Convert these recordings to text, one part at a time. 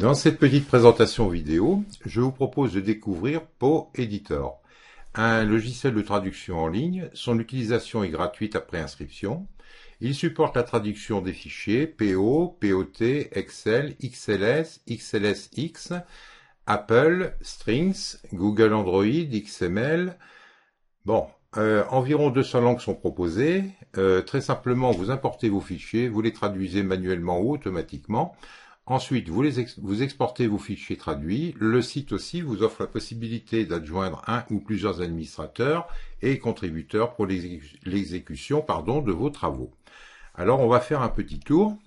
Dans cette petite présentation vidéo, je vous propose de découvrir PoEditor, un logiciel de traduction en ligne. Son utilisation est gratuite après inscription. Il supporte la traduction des fichiers PO, POT, Excel, XLS, XLSX, Apple, Strings, Google Android, XML. Bon, euh, environ 200 langues sont proposées. Euh, très simplement, vous importez vos fichiers, vous les traduisez manuellement ou automatiquement. Ensuite, vous, exportez vos fichiers traduits. Le site aussi vous offre la possibilité d'adjoindre un ou plusieurs administrateurs et contributeurs pour l'exécution de vos travaux. Alors, on va faire un petit tour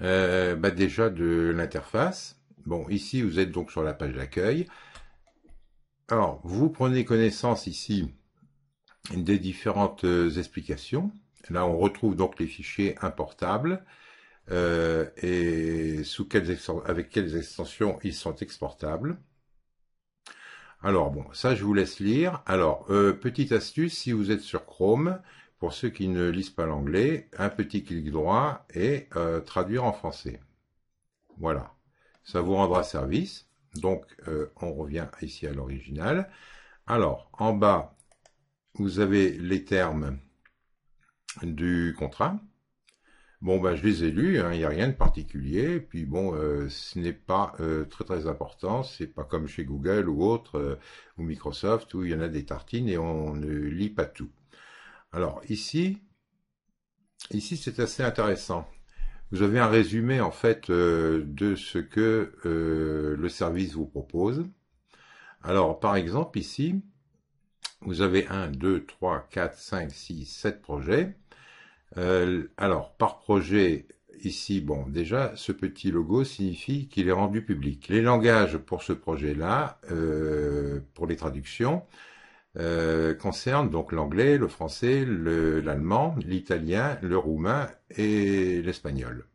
euh, bah, déjà de l'interface. Bon, ici, vous êtes donc sur la page d'accueil. Alors, vous prenez connaissance ici des différentes euh, explications. Là, on retrouve donc les fichiers importables euh, et sous quelles avec quelles extensions ils sont exportables. Alors bon, ça je vous laisse lire. Alors, euh, petite astuce, si vous êtes sur Chrome, pour ceux qui ne lisent pas l'anglais, un petit clic droit et euh, traduire en français. Voilà, ça vous rendra service. Donc, on revient ici à l'original. Alors, en bas, vous avez les termes du contrat. Bon, ben, je les ai lus, hein, il n'y a rien de particulier. Puis bon, euh, ce n'est pas euh, très très important. C'est pas comme chez Google ou autre euh, ou Microsoft où il y en a des tartines et on ne lit pas tout. Alors ici, ici c'est assez intéressant. Vous avez un résumé en fait de ce que le service vous propose. Alors par exemple ici, vous avez 1, 2, 3, 4, 5, 6, 7 projets. Euh, alors, par projet, ici, bon, déjà, ce petit logo signifie qu'il est rendu public. Les langages pour ce projet-là, euh, pour les traductions, euh, concernent donc l'anglais, le français, l'allemand, l'italien, le roumain et l'espagnol.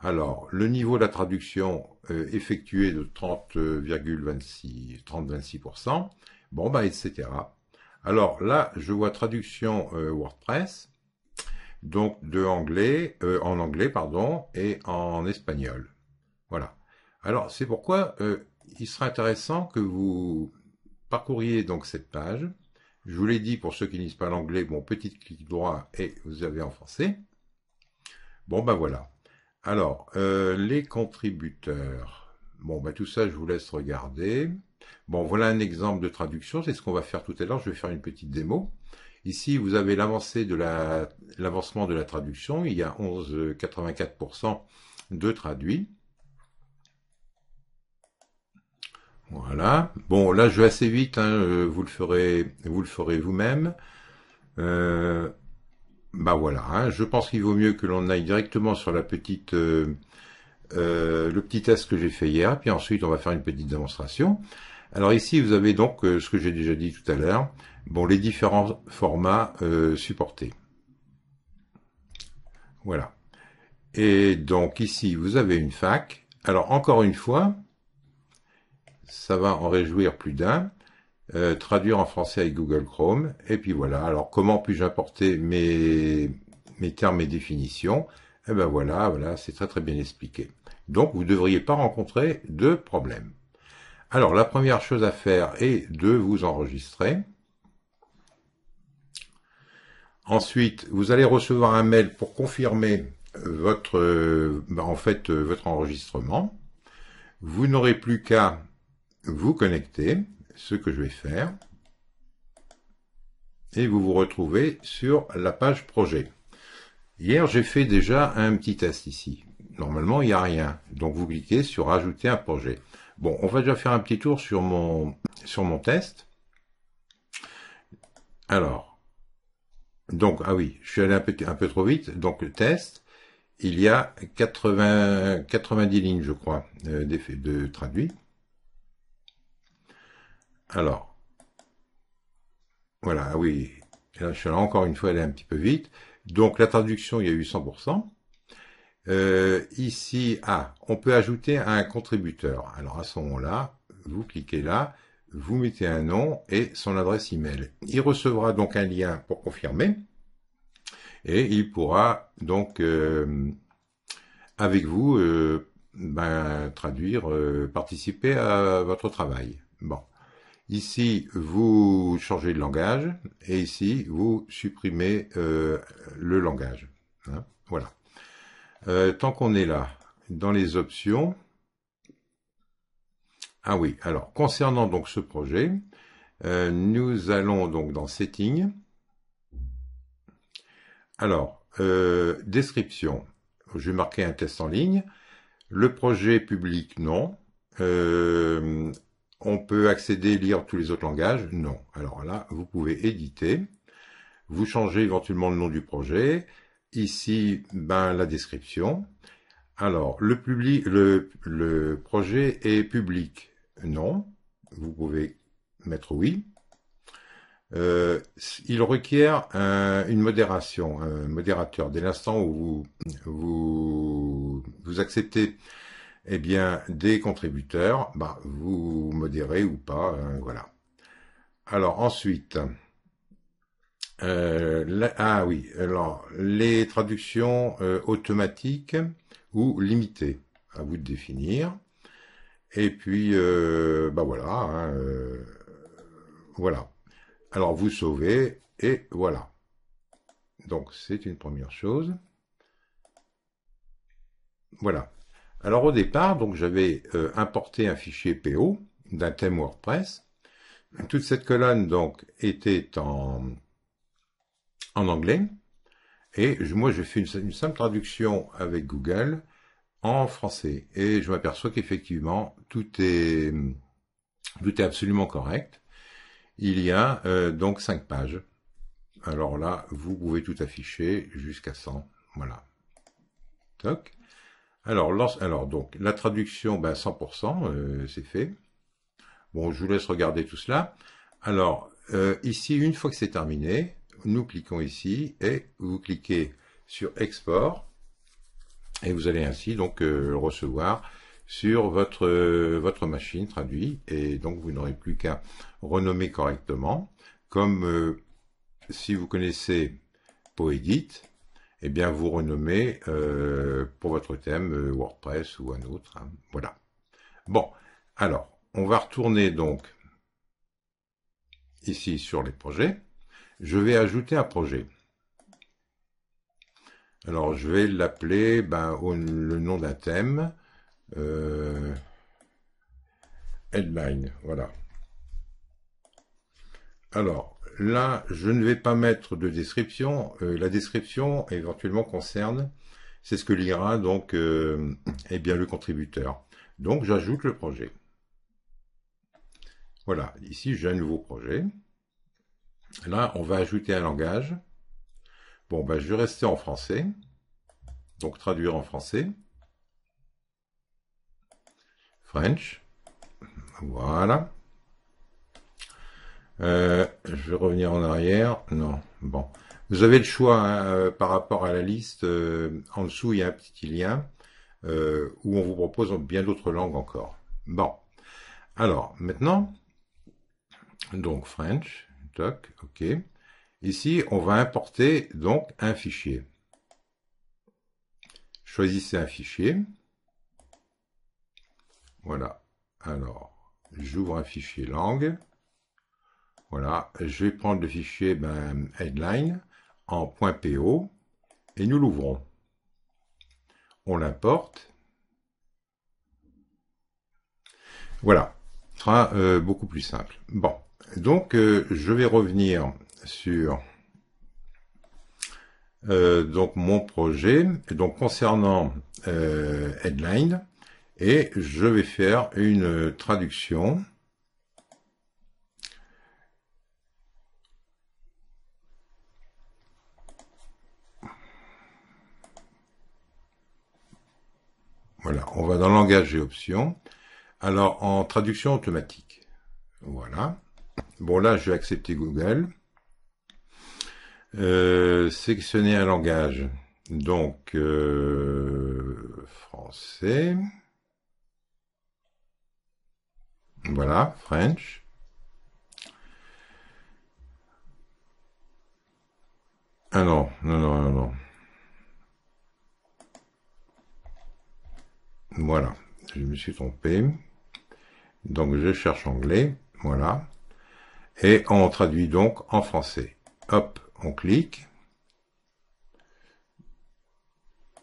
Alors, le niveau de la traduction effectué de 30,26%, bon, bah, etc. Alors là, je vois traduction WordPress donc de anglais, euh, en anglais pardon, et en espagnol. Voilà. Alors c'est pourquoi euh, il sera intéressant que vous parcouriez donc cette page. Je vous l'ai dit pour ceux qui ne pas l'anglais, bon petit clic droit et vous avez en français. Bon ben voilà. Alors euh, les contributeurs. Bon ben tout ça je vous laisse regarder. Bon voilà un exemple de traduction, c'est ce qu'on va faire tout à l'heure. Je vais faire une petite démo. Ici, vous avez de l'avancement de la traduction. Il y a 11,84% de traduits. Voilà. Bon, là, je vais assez vite. Hein. Euh, vous le ferez, vous le ferez vous-même. Euh, bah voilà. Hein. Je pense qu'il vaut mieux que l'on aille directement sur la petite, euh, euh, le petit test que j'ai fait hier, puis ensuite on va faire une petite démonstration. Alors ici, vous avez donc euh, ce que j'ai déjà dit tout à l'heure, bon, les différents formats euh, supportés. Voilà. Et donc ici, vous avez une fac. Alors encore une fois, ça va en réjouir plus d'un. traduire en français avec Google Chrome. Et puis voilà. Alors comment puis-je importer mes, mes termes et définitions Eh ben voilà, voilà, c'est très très bien expliqué. Donc vous ne devriez pas rencontrer de problème. Alors la première chose à faire est de vous enregistrer. Ensuite, vous allez recevoir un mail pour confirmer votre, euh, en fait, euh, votre enregistrement. Vous n'aurez plus qu'à vous connecter, ce que je vais faire. Et vous vous retrouvez sur la page projet. Hier, j'ai fait déjà un petit test ici normalement, il n'y a rien. Donc, vous cliquez sur Ajouter un projet. Bon, on va déjà faire un petit tour sur mon, sur mon test. Alors, donc, ah oui, je suis allé un peu, trop vite. Donc, le test, il y a 80, 90 lignes, je crois, euh, d'effet de traduit. Alors, voilà, ah oui, là, je suis allé encore une fois aller un petit peu vite. Donc, la traduction, il y a eu 100%. Euh, ici, ah, on peut ajouter un contributeur. Alors à ce moment-là, vous cliquez là, vous mettez un nom et son adresse email. Il recevra donc un lien pour confirmer et il pourra donc euh, avec vous euh, ben, traduire, participer à votre travail. Bon. Ici, vous changez de langage et ici, vous supprimez le langage. Hein. voilà. Euh, tant qu'on est là, dans les options, ah oui, alors concernant donc ce projet, euh, nous allons donc dans Settings. Alors, euh, description, je vais marquer un test en ligne. Le projet public, non. on peut accéder, lire tous les autres langages, non. Alors là, vous pouvez éditer. Vous changez éventuellement le nom du projet ici ben, la description. Alors, le, public, le, projet est public Non. Vous pouvez mettre oui. Euh, il requiert une modération, un modérateur. Dès l'instant où vous, vous, acceptez et eh bien, des contributeurs, bah, vous modérez ou pas, hein, voilà. Alors ensuite, euh, ah oui, alors les traductions euh, automatiques ou limitées, à vous de définir. Et puis, euh, bah voilà, hein, voilà. Alors vous sauvez et voilà. Donc c'est une première chose. Voilà. Alors au départ, donc j'avais importé un fichier PO d'un thème WordPress. Toute cette colonne donc était en anglais. Et moi, je fais une, simple traduction avec Google en français. Et je m'aperçois qu'effectivement, tout est, tout est absolument correct. Il y a euh, donc cinq pages. Alors là, vous pouvez tout afficher jusqu'à 100. Voilà. Toc. Alors, alors donc, la traduction, ben 100%, euh, c'est fait. Bon, je vous laisse regarder tout cela. Alors, euh, ici, une fois que c'est terminé, nous cliquons ici et vous cliquez sur export et vous allez ainsi donc euh, recevoir sur votre, euh, votre machine traduit et donc vous n'aurez plus qu'à renommer correctement comme euh, si vous connaissez Poedit et eh bien vous renommez pour votre thème WordPress ou un autre hein. voilà bon alors on va retourner donc ici sur les projets je vais ajouter un projet. Alors, je vais l'appeler ben, le nom d'un thème. Euh, headline, voilà. Alors, là, je ne vais pas mettre de description. Euh, la description, éventuellement, concerne, c'est ce que lira donc euh, eh bien, le contributeur. Donc, j'ajoute le projet. Voilà, ici, j'ai un nouveau projet. Là, on va ajouter un langage. Bon, ben, je vais rester en français. Donc, traduire en français. French. Voilà. Euh, je vais revenir en arrière. Non, bon. Vous avez le choix hein, euh, par rapport à la liste. Euh, en dessous, il y a un petit lien où on vous propose bien d'autres langues encore. Bon. Alors, maintenant, donc French. OK. Ici, on va importer donc un fichier. Choisissez un fichier. Voilà. Alors, j'ouvre un fichier langue. Voilà. Je vais prendre le fichier ben, headline en .po et nous l'ouvrons. On l'importe. Voilà. sera euh, beaucoup plus simple. Bon donc, euh, je vais revenir sur euh, donc mon projet, donc concernant euh, Headline, et je vais faire une traduction. Voilà, on va dans langage et options. Alors, en traduction automatique. Voilà. Bon, là, je vais accepter Google. Euh, sélectionner un langage. Donc, euh, français. Voilà, French. Ah non, non, non, non, non. Voilà, je me suis trompé. Donc je cherche anglais, voilà. Et on traduit donc en français. Hop, on clique.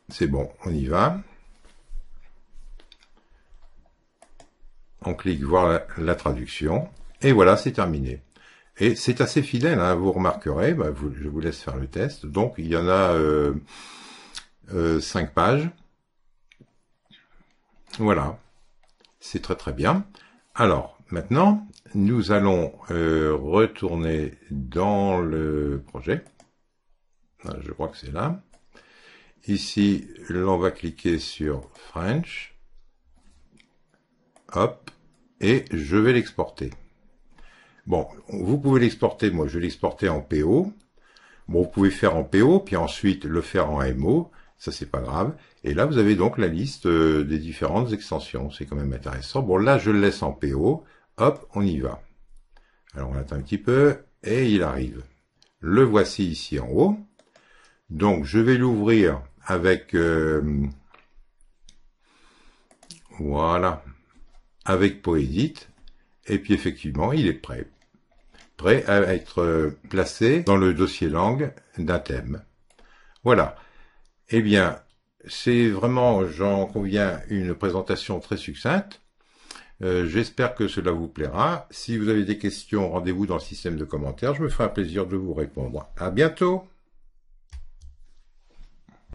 C'est bon, on y va. On clique voir la, traduction. Et voilà, c'est terminé. Et c'est assez fidèle, hein, vous remarquerez, bah, je vous laisse faire le test. Donc il y en a 5 euh, euh, pages. Voilà, c'est très très bien. Alors maintenant, nous allons euh, retourner dans le projet. Ah, je crois que c'est là. Ici, on va cliquer sur French. Hop. Et je vais l'exporter. Bon, vous pouvez l'exporter. Moi, je vais l'exporter en PO. Bon, vous pouvez faire en PO, puis ensuite le faire en MO. Ça, c'est pas grave. Et là, vous avez donc la liste euh, des différentes extensions. C'est quand même intéressant. Bon, là, je le laisse en PO. Hop, on y va. Alors on attend un petit peu et il arrive. Le voici ici en haut. Donc je vais l'ouvrir avec... Euh, voilà. Avec Poedit. Et puis effectivement, il est prêt. Prêt à être euh, placé dans le dossier langue d'un thème. Voilà. Eh bien, c'est vraiment, j'en conviens, une présentation très succincte. Euh, j'espère que cela vous plaira. Si vous avez des questions, rendez-vous dans le système de commentaires. Je me ferai un plaisir de vous répondre. À bientôt!